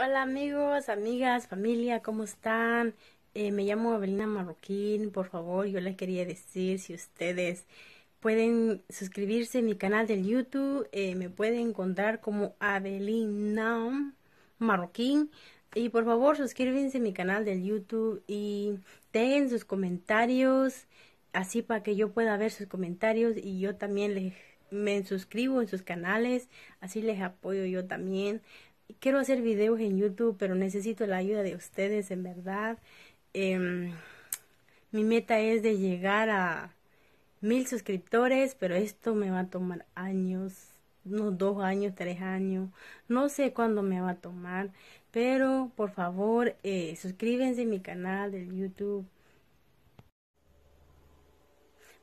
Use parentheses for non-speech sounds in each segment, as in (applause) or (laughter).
Hola amigos, amigas, familia, ¿cómo están? Eh, me llamo Abelina Marroquín, por favor, yo les quería decir si ustedes pueden suscribirse a mi canal del YouTube, eh, me pueden encontrar como Abelina Marroquín y por favor suscríbanse a mi canal del YouTube y dejen sus comentarios así para que yo pueda ver sus comentarios y yo también les, me suscribo en sus canales, así les apoyo yo también quiero hacer videos en YouTube, pero necesito la ayuda de ustedes, en verdad. Em, mi meta es de llegar a mil suscriptores, pero esto me va a tomar años, unos dos años, tres años, no sé cuándo me va a tomar, pero por favor suscríbense eh, suscríbanse a mi canal de YouTube.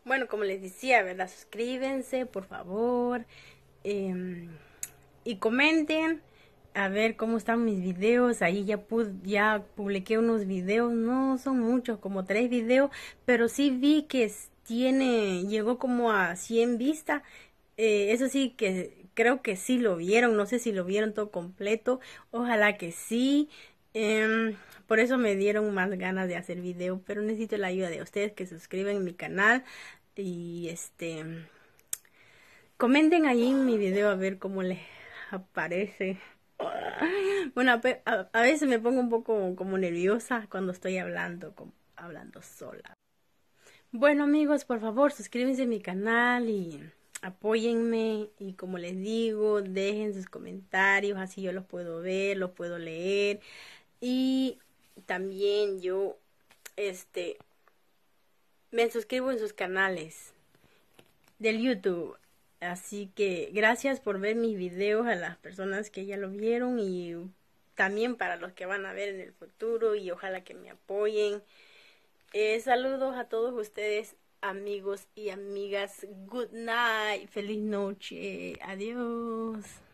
Bueno, como les decía, ¿verdad? Suscríbanse, por favor. Em, y comenten a ver cómo están mis videos. Ahí ya, ya publiqué unos videos, no son muchos, como tres videos, pero sí vi que tiene, llegó como a 100 vistas. Eh, eso sí que creo que sí lo vieron, no sé si lo vieron todo completo, ojalá que sí. Em, por eso me dieron más ganas de hacer video, pero necesito la ayuda de ustedes que suscriben mi canal y este comenten ahí mi video a ver cómo les aparece. (laughs) bueno, a, veces me pongo un poco como nerviosa cuando estoy hablando, hablando sola. Bueno amigos, por favor suscríbanse a mi canal y apóyenme y como les digo, dejen sus comentarios, así yo los puedo ver, los puedo leer y también yo este me suscribo en sus canales del YouTube. Así que gracias por ver mis videos a las personas que ya lo vieron y también para los que van a ver en el futuro y ojalá que me apoyen. Eh, saludos a todos ustedes, amigos y amigas. Good night, feliz noche, adiós.